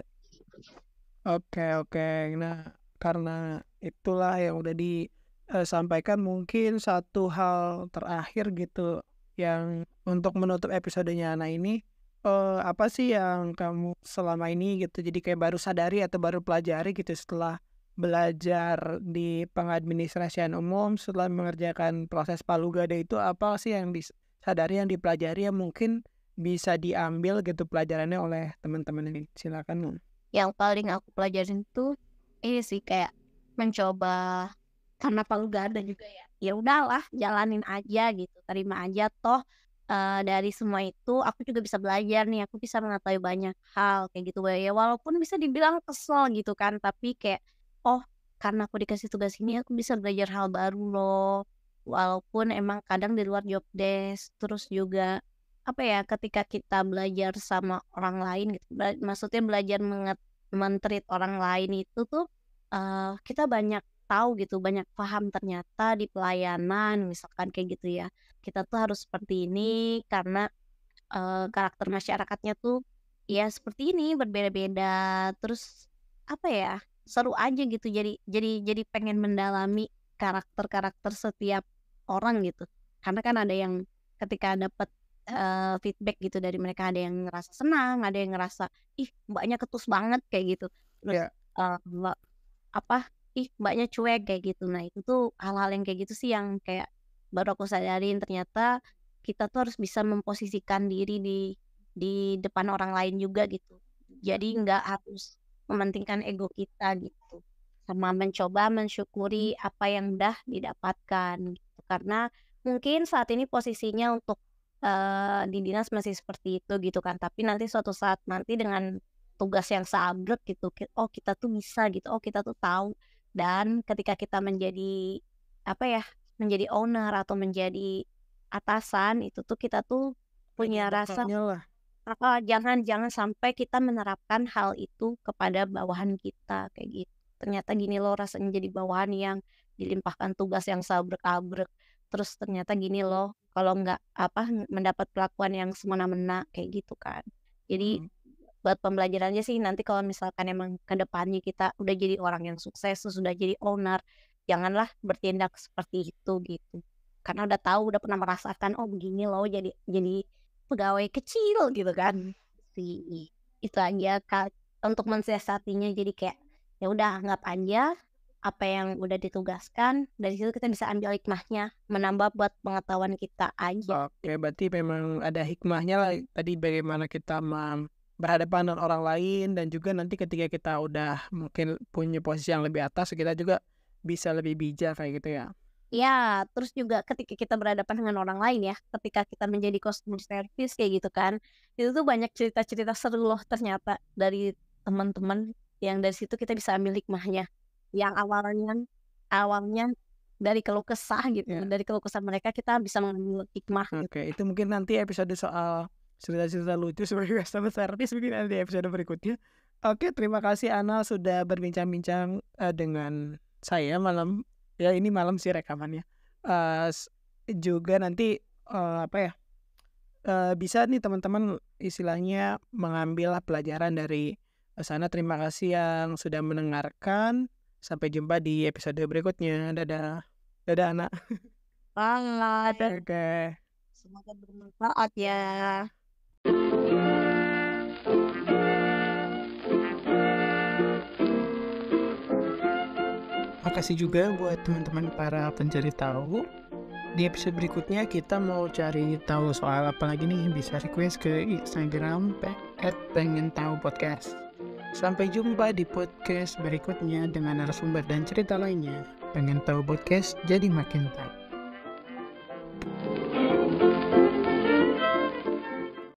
Oke, oke. Nah, karena itulah yang udah disampaikan eh, mungkin satu hal terakhir gitu yang untuk menutup episodenya Ana ini uh, apa sih yang kamu selama ini gitu jadi kayak baru sadari atau baru pelajari gitu setelah belajar di pengadministrasian umum setelah mengerjakan proses palugada itu apa sih yang disadari yang dipelajari yang mungkin bisa diambil gitu pelajarannya oleh teman-teman ini silakan
yang paling aku pelajarin tuh ini sih kayak mencoba karena palugada juga ya ya udahlah jalanin aja gitu terima aja toh uh, dari semua itu aku juga bisa belajar nih aku bisa mengetahui banyak hal kayak gitu ya, ya walaupun bisa dibilang kesel gitu kan tapi kayak oh karena aku dikasih tugas ini aku bisa belajar hal baru loh walaupun emang kadang di luar job desk terus juga apa ya ketika kita belajar sama orang lain gitu, maksudnya belajar mentreat orang lain itu tuh uh, kita banyak tahu gitu banyak paham ternyata di pelayanan misalkan kayak gitu ya kita tuh harus seperti ini karena uh, karakter masyarakatnya tuh ya seperti ini berbeda-beda terus apa ya seru aja gitu jadi jadi jadi pengen mendalami karakter-karakter setiap orang gitu karena kan ada yang ketika dapat uh, eh, feedback gitu dari mereka ada yang ngerasa senang ada yang ngerasa ih mbaknya ketus banget kayak gitu terus yeah. Iya. uh, mbak apa ih mbaknya cuek kayak gitu nah itu tuh hal-hal yang kayak gitu sih yang kayak baru aku sadarin ternyata kita tuh harus bisa memposisikan diri di di depan orang lain juga gitu jadi nggak harus mementingkan ego kita gitu sama mencoba mensyukuri hmm. apa yang udah didapatkan gitu. karena mungkin saat ini posisinya untuk uh, di dinas masih seperti itu gitu kan tapi nanti suatu saat nanti dengan tugas yang seabrek gitu oh kita tuh bisa gitu oh kita tuh tahu dan ketika kita menjadi apa ya menjadi owner atau menjadi atasan itu tuh kita tuh punya rasa lah. Eh, jangan jangan sampai kita menerapkan hal itu kepada bawahan kita kayak gitu ternyata gini loh rasanya jadi bawahan yang dilimpahkan tugas yang sabrek-abrek terus ternyata gini loh kalau nggak apa mendapat perlakuan yang semena-mena kayak gitu kan jadi hmm. buat pembelajarannya sih nanti kalau misalkan emang kedepannya kita udah jadi orang yang sukses sudah jadi owner janganlah bertindak seperti itu gitu karena udah tahu udah pernah merasakan oh begini loh jadi jadi pegawai kecil gitu kan si itu aja kak untuk mensiasatinya jadi kayak ya udah anggap aja apa yang udah ditugaskan dari situ kita bisa ambil hikmahnya menambah buat pengetahuan kita aja
oke berarti memang ada hikmahnya lah tadi bagaimana kita berhadapan dengan orang lain dan juga nanti ketika kita udah mungkin punya posisi yang lebih atas kita juga bisa lebih bijak kayak gitu ya
Ya, terus juga ketika kita berhadapan dengan orang lain ya, ketika kita menjadi customer service kayak gitu kan, itu tuh banyak cerita-cerita seru loh ternyata dari teman-teman yang dari situ kita bisa ambil hikmahnya. Yang awalnya awalnya dari keluh kesah gitu, yeah. dari keluh kesah mereka kita bisa mengambil hikmah.
Gitu. Oke, okay, itu mungkin nanti episode soal cerita-cerita lucu sebagai customer service mungkin nanti episode berikutnya. Oke, terima kasih Ana sudah berbincang-bincang uh, dengan saya malam ya ini malam sih rekamannya uh, juga nanti uh, apa ya uh, bisa nih teman-teman istilahnya mengambil pelajaran dari sana terima kasih yang sudah mendengarkan sampai jumpa di episode berikutnya dadah dadah anak
Bye. Oke. Semoga bermanfaat ya.
kasih juga buat teman-teman para pencari tahu. Di episode berikutnya kita mau cari tahu soal apa lagi nih bisa request ke Instagram at pengen tahu podcast. Sampai jumpa di podcast berikutnya dengan narasumber dan cerita lainnya. Pengen tahu podcast jadi makin tahu.